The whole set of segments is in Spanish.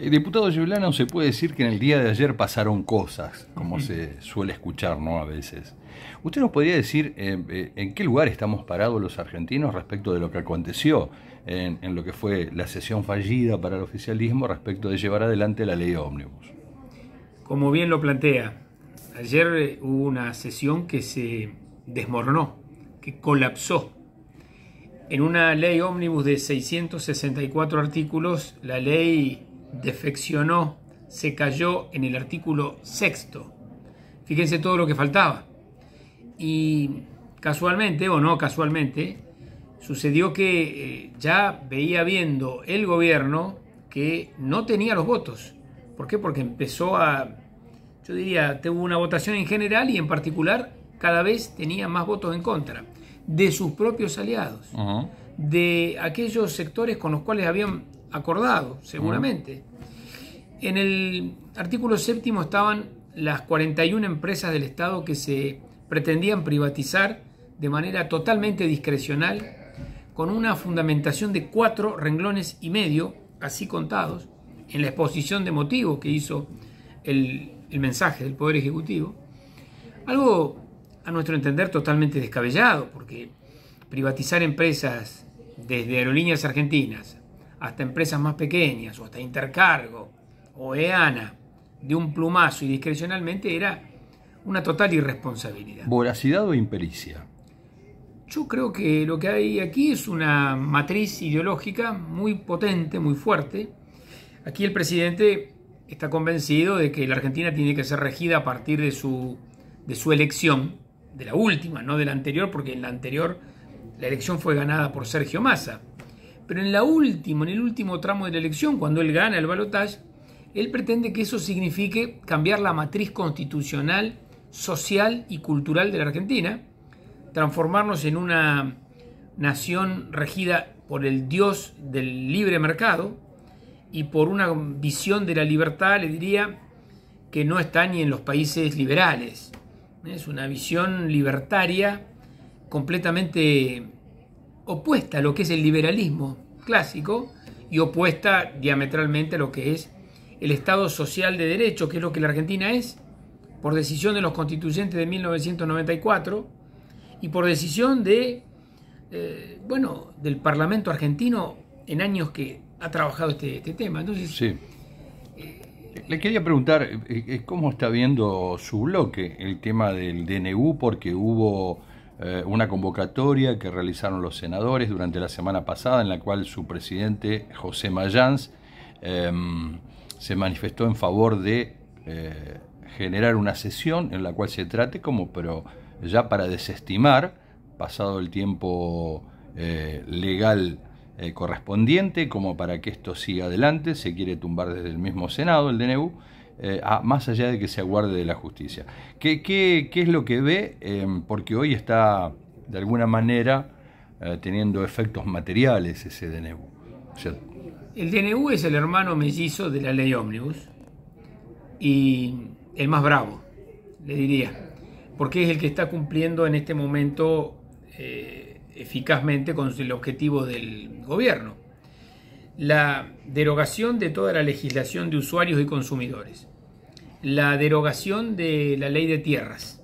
Eh, diputado Jublano se puede decir que en el día de ayer pasaron cosas, como se suele escuchar, ¿no? A veces. ¿Usted nos podría decir eh, eh, en qué lugar estamos parados los argentinos respecto de lo que aconteció en, lo que fue la sesión fallida para el oficialismo respecto de llevar adelante la ley ómnibus? Como bien lo plantea, ayer hubo una sesión que se desmoronó, que colapsó. En una ley ómnibus de 664 artículos, la ley defeccionó, se cayó en el artículo sexto. Fíjense todo lo que faltaba. Y casualmente, o no casualmente, sucedió que eh, ya veía viendo el gobierno que no tenía los votos. ¿Por qué? Porque empezó a, yo diría, tuvo una votación en general y en particular cada vez tenía más votos en contra de sus propios aliados, de aquellos sectores con los cuales habían acordado, seguramente. En el artículo séptimo estaban las 41 empresas del Estado que se pretendían privatizar de manera totalmente discrecional, con una fundamentación de cuatro renglones y medio, así contados, en la exposición de motivos que hizo el mensaje del Poder Ejecutivo. Algo, a nuestro entender, totalmente descabellado, porque privatizar empresas desde aerolíneas argentinas hasta empresas más pequeñas o hasta Intercargo o EANA de un plumazo y discrecionalmente era una total irresponsabilidad. ¿Voracidad o impericia? Yo creo que lo que hay aquí es una matriz ideológica muy potente, muy fuerte. Aquí el presidente está convencido de que la Argentina tiene que ser regida a partir de su, de su elección, de la última, no de la anterior, porque en la anterior la elección fue ganada por Sergio Massa. Pero en la última, en el último tramo de la elección, cuando él gana el balotaje, él pretende que eso signifique cambiar la matriz constitucional, social y cultural de la Argentina, transformarnos en una nación regida por el dios del libre mercado y por una visión de la libertad, le diría, que no está ni en los países liberales. Es una visión libertaria completamente opuesta a lo que es el liberalismo clásico y opuesta diametralmente a lo que es el Estado social de derecho, que es lo que la Argentina es, por decisión de los constituyentes de 1994 y por decisión de, eh, bueno, del Parlamento argentino en años que ha trabajado este, este tema. Entonces, eh, Le quería preguntar eh, cómo está viendo su bloque el tema del DNU, porque hubo eh, una convocatoria que realizaron los senadores durante la semana pasada en la cual su presidente José Mayans em, se manifestó en favor de eh, generar una sesión en la cual se trate como, pero ya para desestimar, pasado el tiempo eh, legal correspondiente, como para que esto siga adelante, se quiere tumbar desde el mismo Senado, el DNU, eh, ah, más allá de que se aguarde de la justicia. ¿Qué, qué, qué es lo que ve? Em, porque hoy está, de alguna manera, eh, teniendo efectos materiales ese DNU. el DNU es el hermano mellizo de la ley ómnibus y el más bravo, le diría, porque es el que está cumpliendo en este momento eh, eficazmente con el objetivo del gobierno, la derogación de toda la legislación de usuarios y consumidores, la derogación de la ley de tierras,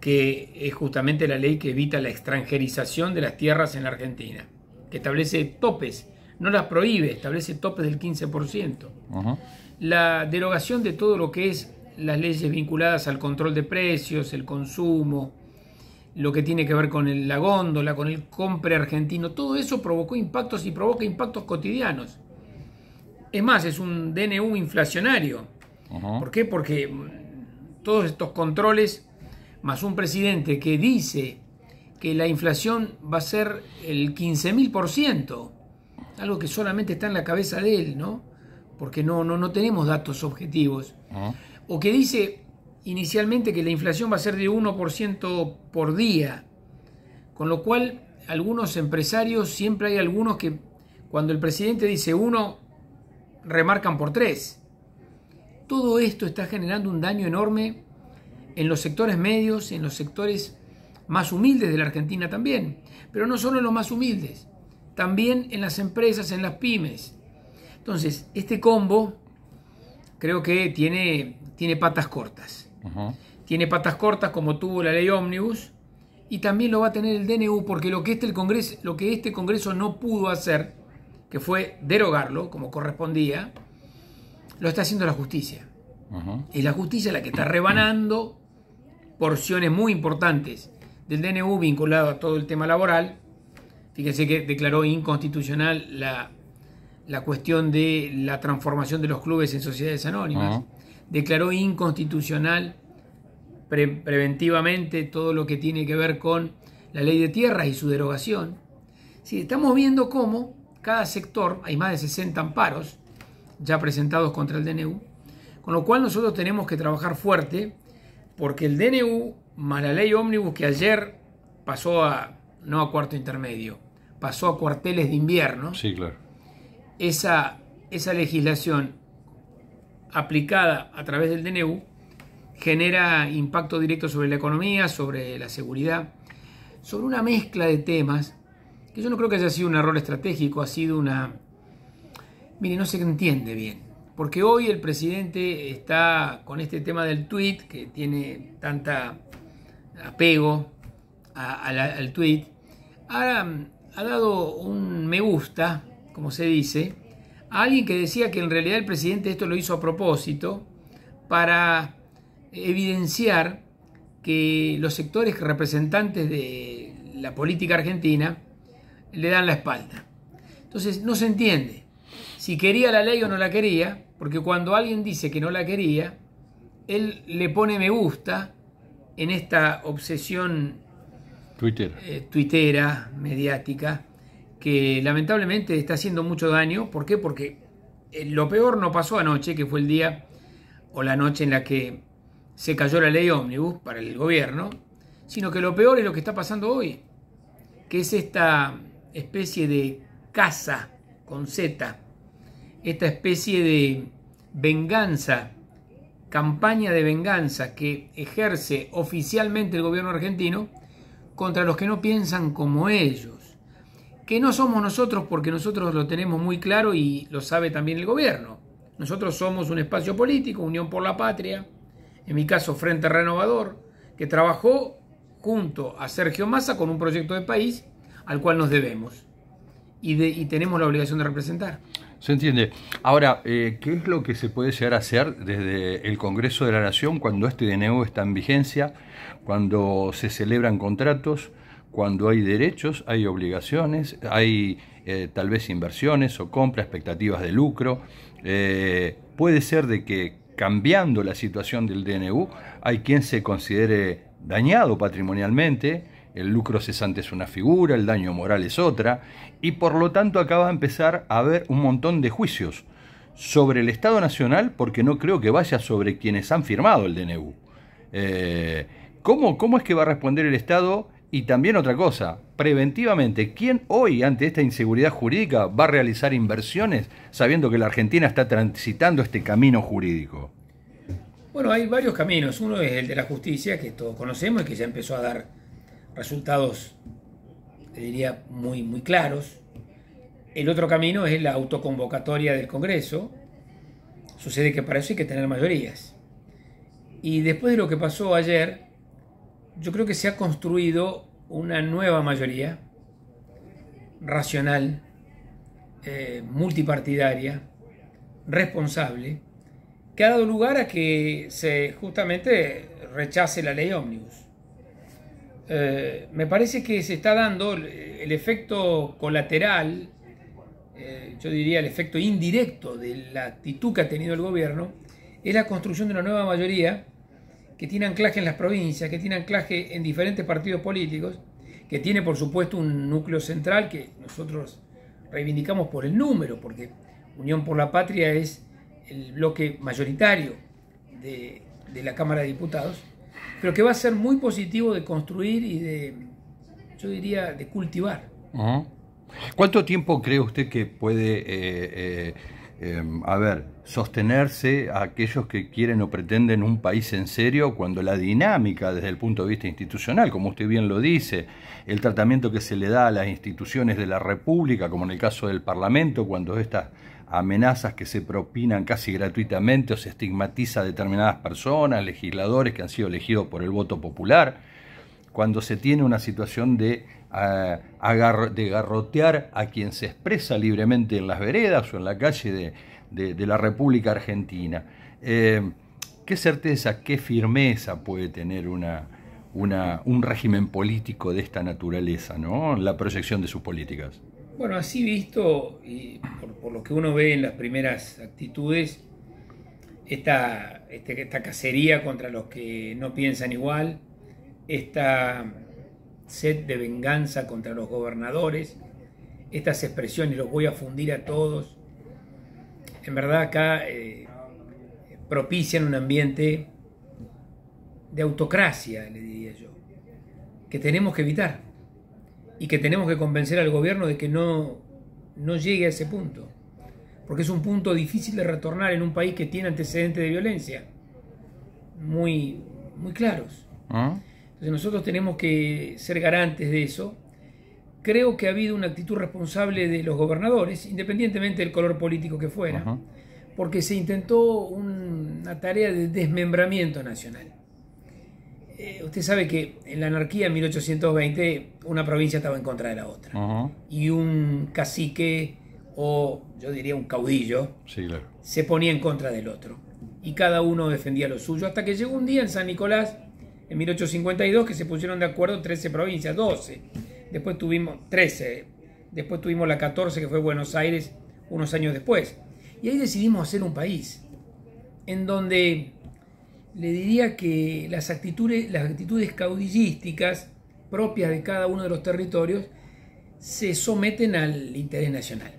que es justamente la ley que evita la extranjerización de las tierras en la Argentina, que establece topes, no las prohíbe, establece topes del 15%, la derogación de todo lo que es las leyes vinculadas al control de precios, el consumo, lo que tiene que ver con el, la góndola, con el compre argentino, todo eso provocó impactos y provoca impactos cotidianos. Es más, es un DNU inflacionario. ¿Por qué? Porque mm, todos estos controles, más un presidente que dice que la inflación va a ser el 15.000%, algo que solamente está en la cabeza de él, ¿no? Porque no, no, no tenemos datos objetivos. O que dice inicialmente que la inflación va a ser de 1% por día, con lo cual algunos empresarios, siempre hay algunos que cuando el presidente dice 1, remarcan por 3. Todo esto está generando un daño enorme en los sectores medios, en los sectores más humildes de la Argentina también, pero no solo en los más humildes, también en las empresas, en las pymes. Entonces, este combo creo que tiene, tiene patas cortas. Tiene patas cortas como tuvo la ley ómnibus y también lo va a tener el DNU porque lo que, este, el Congreso, lo que este Congreso no pudo hacer, que fue derogarlo como correspondía, lo está haciendo la justicia. y la justicia la que está rebanando porciones muy importantes del DNU vinculado a todo el tema laboral. Fíjense que declaró inconstitucional la, cuestión de la transformación de los clubes en sociedades anónimas declaró inconstitucional preventivamente todo lo que tiene que ver con la ley de tierras y su derogación. Si estamos viendo cómo cada sector, hay más de 60 amparos ya presentados contra el DNU, con lo cual nosotros tenemos que trabajar fuerte porque el DNU más la ley ómnibus que ayer pasó a, no a cuarto intermedio, pasó a cuarteles de invierno. Sí, claro. Esa, esa legislación aplicada a través del DNU genera impacto directo sobre la economía, sobre la seguridad, sobre una mezcla de temas que yo no creo que haya sido un error estratégico, ha sido una... Mire, no se entiende bien, porque hoy el presidente está con este tema del tweet, que tiene tanta apego al tweet, ha dado un me gusta, como se dice, alguien que decía que en realidad el presidente esto lo hizo a propósito para evidenciar que los sectores representantes de la política argentina le dan la espalda. Entonces no se entiende si quería la ley o no la quería, porque cuando alguien dice que no la quería, él le pone me gusta en esta obsesión Twitter. twittera eh, mediática, que lamentablemente está haciendo mucho daño. ¿Por qué? Porque eh, lo peor no pasó anoche, que fue el día o la noche en la que se cayó la ley ómnibus para el gobierno, sino que lo peor es lo que está pasando hoy, que es esta especie de casa con Z, esta especie de venganza, campaña de venganza que ejerce oficialmente el gobierno argentino contra los que no piensan como ellos que no somos nosotros porque nosotros lo tenemos muy claro y lo sabe también el gobierno. Nosotros somos un espacio político, Unión por la Patria, en mi caso Frente Renovador, que trabajó junto a Sergio Massa con un proyecto de país al cual nos debemos y, de, y tenemos la obligación de representar. Se entiende. Ahora, eh, ¿qué es lo que se puede llegar a hacer desde el Congreso de la Nación cuando este nuevo está en vigencia, cuando se celebran contratos? Cuando hay derechos, hay obligaciones, hay eh, tal vez inversiones o compras, expectativas de lucro. Eh, puede ser de que cambiando la situación del DNU, hay quien se considere dañado patrimonialmente, el lucro cesante es una figura, el daño moral es otra, y por lo tanto acaba de empezar a haber un montón de juicios sobre el Estado Nacional, porque no creo que vaya sobre quienes han firmado el DNU. Eh, ¿cómo, ¿Cómo es que va a responder el Estado y también otra cosa, preventivamente, ¿quién hoy ante esta inseguridad jurídica va a realizar inversiones sabiendo que la Argentina está transitando este camino jurídico? Bueno, hay varios caminos. Uno es el de la justicia, que todos conocemos y que ya empezó a dar resultados, te diría, muy, muy claros. El otro camino es la autoconvocatoria del Congreso. Sucede que para eso hay que tener mayorías. Y después de lo que pasó ayer, yo creo que se ha construido una nueva mayoría racional, eh, multipartidaria, responsable, que ha dado lugar a que se justamente rechace la ley ómnibus. Eh, me parece que se está dando el efecto colateral, eh, yo diría el efecto indirecto de la actitud que ha tenido el gobierno, es la construcción de una nueva mayoría que tiene anclaje en las provincias, que tiene anclaje en diferentes partidos políticos, que tiene por supuesto un núcleo central que nosotros reivindicamos por el número, porque Unión por la Patria es el bloque mayoritario de, la Cámara de Diputados, pero que va a ser muy positivo de construir y de, yo diría, de cultivar. ¿Cuánto tiempo cree usted que puede eh, eh, Em, a ver, sostenerse a aquellos que quieren o pretenden un país en serio cuando la dinámica desde el punto de vista institucional, como usted bien lo dice, el tratamiento que se le da a las instituciones de la República, como en el caso del Parlamento, cuando estas amenazas que se propinan casi gratuitamente o se estigmatiza a determinadas personas, legisladores que han sido elegidos por el voto popular, cuando se tiene una situación de a, de garrotear a quien se expresa libremente en las veredas o en la calle de, la República Argentina. Eh, ¿Qué certeza, qué firmeza puede tener una, una, un régimen político de esta naturaleza, ¿no? la proyección de sus políticas? Bueno, así visto, por, lo que uno ve en las primeras actitudes, esta, este, esta cacería contra los que no piensan igual, esta sed de venganza contra los gobernadores. Estas expresiones los voy a fundir a todos. En verdad acá eh, propician un ambiente de autocracia, le diría yo, que tenemos que evitar y que tenemos que convencer al gobierno de que no, no llegue a ese punto, porque es un punto difícil de retornar en un país que tiene antecedentes de violencia muy, muy claros. ¿Ah? Entonces nosotros tenemos que ser garantes de eso. Creo que ha habido una actitud responsable de los gobernadores, independientemente del color político que fuera, porque se intentó una tarea de desmembramiento nacional. Eh, usted sabe que en la anarquía en 1820 una provincia estaba en contra de la otra. Y un cacique o yo diría un caudillo se ponía en contra del otro. Y cada uno defendía lo suyo. Hasta que llegó un día en San Nicolás en 1852 que se pusieron de acuerdo 13 provincias, 12. Después tuvimos 13, después tuvimos la 14 que fue Buenos Aires unos años después. Y ahí decidimos hacer un país en donde le diría que las actitudes, las actitudes caudillísticas propias de cada uno de los territorios se someten al interés nacional.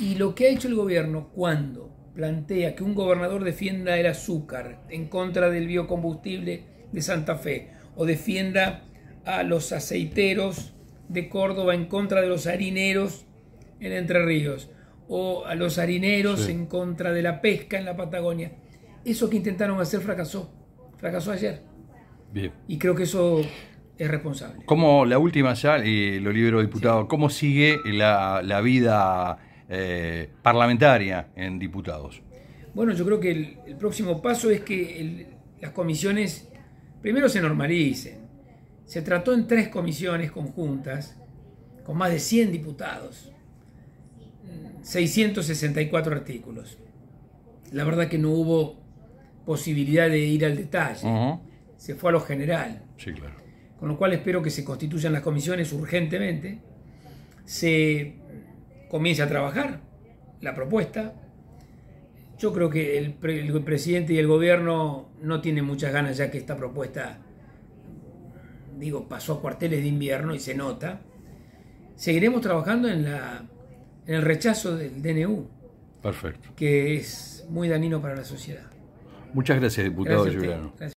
Y lo que ha hecho el gobierno cuando plantea que un gobernador defienda el azúcar en contra del biocombustible de Santa Fe o defienda a los aceiteros de Córdoba en contra de los harineros en Entre Ríos o a los harineros en contra de la pesca en la Patagonia. Eso que intentaron hacer fracasó, fracasó ayer. Y creo que eso es responsable. Como la última ya, eh, lo libero diputado, ¿cómo sigue la, vida eh, parlamentaria en diputados? Bueno, yo creo que el, próximo paso es que las comisiones primero se normalicen. Se trató en tres comisiones conjuntas con más de 100 diputados, 664 artículos. La verdad que no hubo posibilidad de ir al detalle, se fue a lo general. Sí, claro. Con lo cual espero que se constituyan las comisiones urgentemente, se comience a trabajar la propuesta, yo creo que el, presidente y el gobierno no tienen muchas ganas ya que esta propuesta, digo, pasó a cuarteles de invierno y se nota. Seguiremos trabajando en, el rechazo del DNU. Perfecto. Que es muy dañino para la sociedad. Muchas gracias, diputado Gracias.